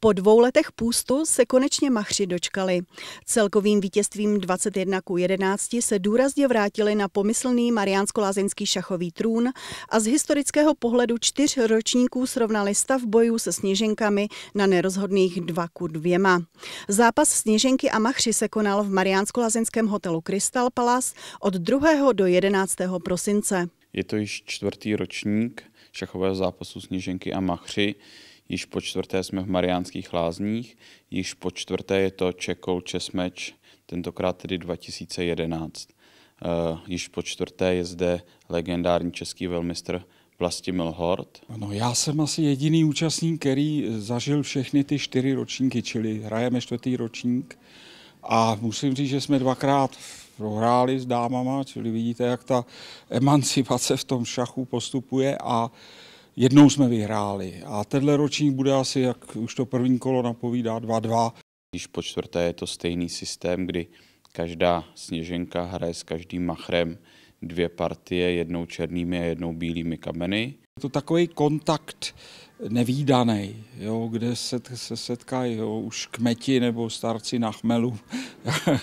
Po dvou letech půstu se konečně Machři dočkali. Celkovým vítězstvím 21 ku 11 se důrazně vrátili na pomyslný mariánsko-lázeňský šachový trůn a z historického pohledu čtyř ročníků srovnali stav bojů se sněženkami na nerozhodných 2 ku 2. Zápas sněženky a Machři se konal v mariánsko-lázeňském hotelu Crystal Palace od 2. do 11. prosince. Je to již čtvrtý ročník šachového zápasu Sněženky a Machři. Již po čtvrté jsme v Mariánských lázních, již po čtvrté je to Čekol Česmeč, tentokrát tedy 2011. Uh, eh, již po čtvrté je zde legendární český velmistr Vlastimil Hort. No, já jsem asi jediný účastník, který zažil všechny ty čtyři ročníky, čili hrajeme čtvrtý ročník. A musím říct, že jsme dvakrát v prohráli s dámama, čili vidíte, jak ta emancipace v tom šachu postupuje a jednou jsme vyhráli. A tenhle ročník bude asi, jak už to první kolo napovídá, 2-2. Když po čtvrté je to stejný systém, kdy každá sněženka hraje s každým machrem dvě partie, jednou černými a jednou bílými kameny. Je to takový kontakt nevýdaný, jo, kde se, se setkají jo, už kmeti nebo starci na chmelu.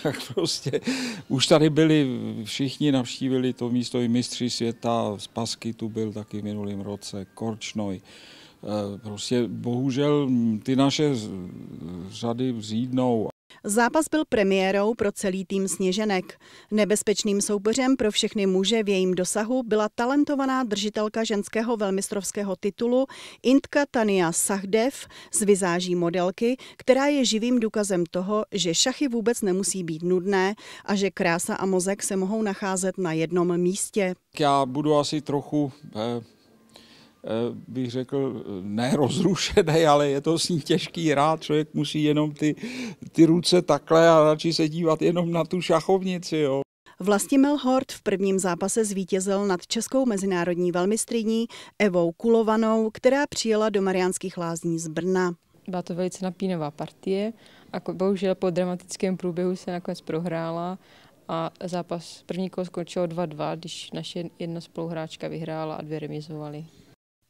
prostě už tady byli, všichni navštívili to místo i mistři světa, z Pasky tu byl taky v minulém roce, Korčnoj. Eh, prostě bohužel ty naše řady vzídnou. Zápas byl premiérou pro celý tým Sněženek. Nebezpečným soupeřem pro všechny muže v jejím dosahu byla talentovaná držitelka ženského velmistrovského titulu Intka Tania Sahdev z vizáží modelky, která je živým důkazem toho, že šachy vůbec nemusí být nudné a že krása a mozek se mohou nacházet na jednom místě. Já budu asi trochu eh Eh, bych řekl, eh, ne rozrušený, ale je to s ní těžký rád. Člověk musí jenom ty, ty ruce takhle a radši se dívat jenom na tu šachovnici. Jo. Vlastimil Hort v prvním zápase zvítězil nad českou mezinárodní velmistriní Evou Kulovanou, která přijela do Mariánských lázní z Brna. Byla to velice napínavá partie a bohužel po dramatickém průběhu se nakonec prohrála a zápas první kolo skončil 2-2, když naše jedna spoluhráčka vyhrála a dvě remizovaly.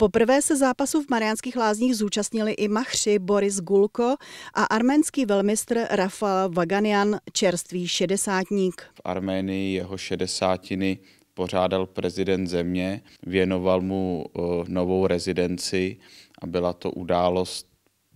Poprvé se zápasu v Mariánských lázních zúčastnili i machři Boris Gulko a arménský velmistr Rafal Vaganian, čerstvý šedesátník. V Arménii jeho šedesátiny pořádal prezident země, věnoval mu eh, novou rezidenci a byla to událost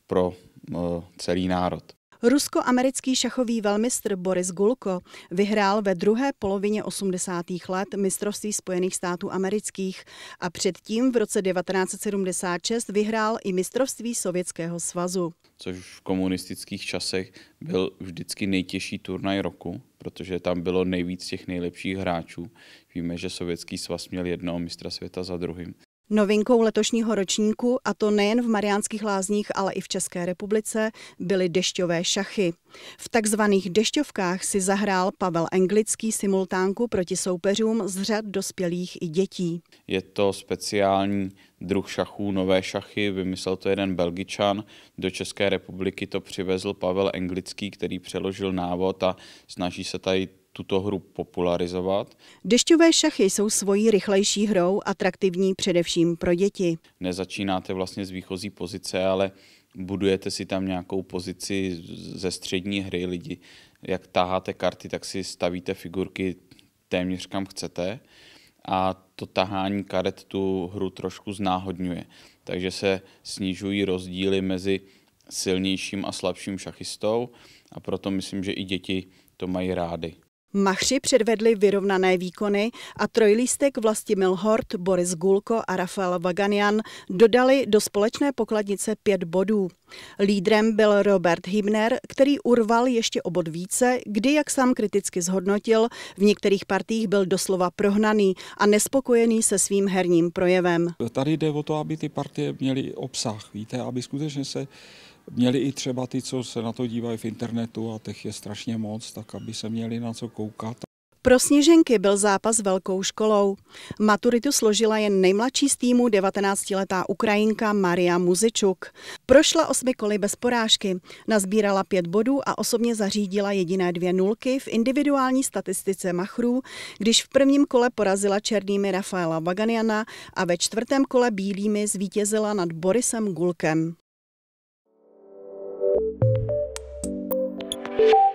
pro eh, celý národ. Rusko-americký šachový velmistr Boris Gulko vyhrál ve druhé polovině 80. let mistrovství Spojených států amerických a předtím v roce 1976 vyhrál i mistrovství Sovětského svazu. Což v komunistických časech byl vždycky nejtěžší turnaj roku, protože tam bylo nejvíc těch nejlepších hráčů. Víme, že Sovětský svaz měl jednoho mistra světa za druhým. Novinkou letošního ročníku, a to nejen v Mariánských lázních, ale i v České republice, byly dešťové šachy. V takzvaných dešťovkách si zahrál Pavel Anglický simultánku proti soupeřům z řad dospělých i dětí. Je to speciální druh šachů, nové šachy, vymyslel to jeden Belgičan. Do České republiky to přivezl Pavel Anglický, který přeložil návod a snaží se tady tuto hru popularizovat. Dešťové šachy jsou svojí rychlejší hrou atraktivní především pro děti. Nezačínáte vlastně z výchozí pozice, ale budujete si tam nějakou pozici ze střední hry lidi. Jak taháte karty, tak si stavíte figurky téměř kam chcete a to tahání karet tu hru trošku znáhodňuje. Takže se snižují rozdíly mezi silnějším a slabším šachistou a proto myslím, že i děti to mají rády. Machři předvedli vyrovnané výkony a trojlístek vlasti Milhort, Boris Gulko a Rafael Vaganian dodali do společné pokladnice pět bodů. Lídrem byl Robert Hibner, který urval ještě o bod více, kdy, jak sám kriticky zhodnotil, v některých partích byl doslova prohnaný a nespokojený se svým herním projevem. Tady jde o to, aby ty partie měly obsah, víte, aby skutečně se měli i třeba ty, co se na to dívají v internetu a těch je strašně moc, tak aby se měli na co koukat. Pro Sněženky byl zápas velkou školou. Maturitu složila jen nejmladší z týmu 19-letá Ukrajinka Maria Muzičuk. Prošla osmi koly bez porážky, nazbírala pět bodů a osobně zařídila jediné dvě nulky v individuální statistice machrů, když v prvním kole porazila černými Rafaela Vaganiana a ve čtvrtém kole bílými zvítězila nad Borisem Gulkem. you